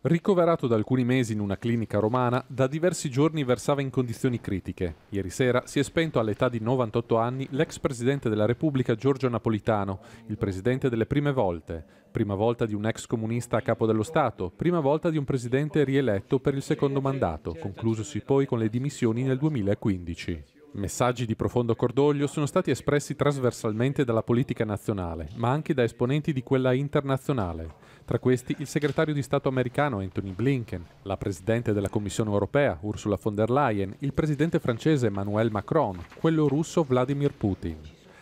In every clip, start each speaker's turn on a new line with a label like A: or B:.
A: Ricoverato da alcuni mesi in una clinica romana, da diversi giorni versava in condizioni critiche. Ieri sera si è spento all'età di 98 anni l'ex presidente della Repubblica Giorgio Napolitano, il presidente delle prime volte, prima volta di un ex comunista a capo dello Stato, prima volta di un presidente rieletto per il secondo mandato, conclusosi poi con le dimissioni nel 2015. Messaggi di profondo cordoglio sono stati espressi trasversalmente dalla politica nazionale, ma anche da esponenti di quella internazionale. Tra questi il segretario di Stato americano Anthony Blinken, la presidente della Commissione europea Ursula von der Leyen, il presidente francese Emmanuel Macron, quello russo Vladimir Putin.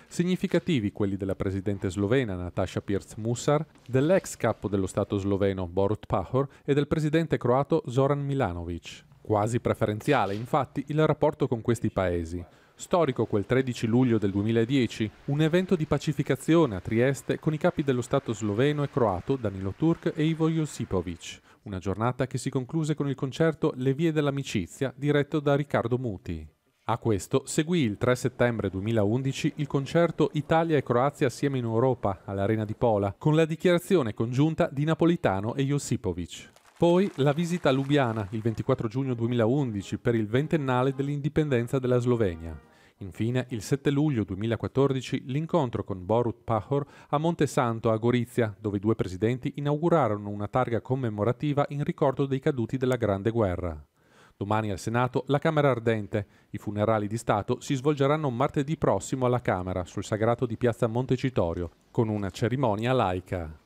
A: Significativi quelli della presidente slovena Natasha Pirc-Musar, dell'ex capo dello Stato sloveno Borut Pahor e del presidente croato Zoran Milanovic. Quasi preferenziale, infatti, il rapporto con questi paesi. Storico quel 13 luglio del 2010, un evento di pacificazione a Trieste con i capi dello Stato sloveno e croato Danilo Turk e Ivo Josipovic, una giornata che si concluse con il concerto Le vie dell'amicizia diretto da Riccardo Muti. A questo seguì il 3 settembre 2011 il concerto Italia e Croazia assieme in Europa all'Arena di Pola, con la dichiarazione congiunta di Napolitano e Josipovic. Poi la visita a Lubiana il 24 giugno 2011 per il ventennale dell'indipendenza della Slovenia. Infine, il 7 luglio 2014, l'incontro con Borut Pahor a Monte Santo, a Gorizia, dove i due presidenti inaugurarono una targa commemorativa in ricordo dei caduti della Grande Guerra. Domani al Senato la Camera Ardente. I funerali di Stato si svolgeranno martedì prossimo alla Camera, sul sagrato di piazza Montecitorio, con una cerimonia laica.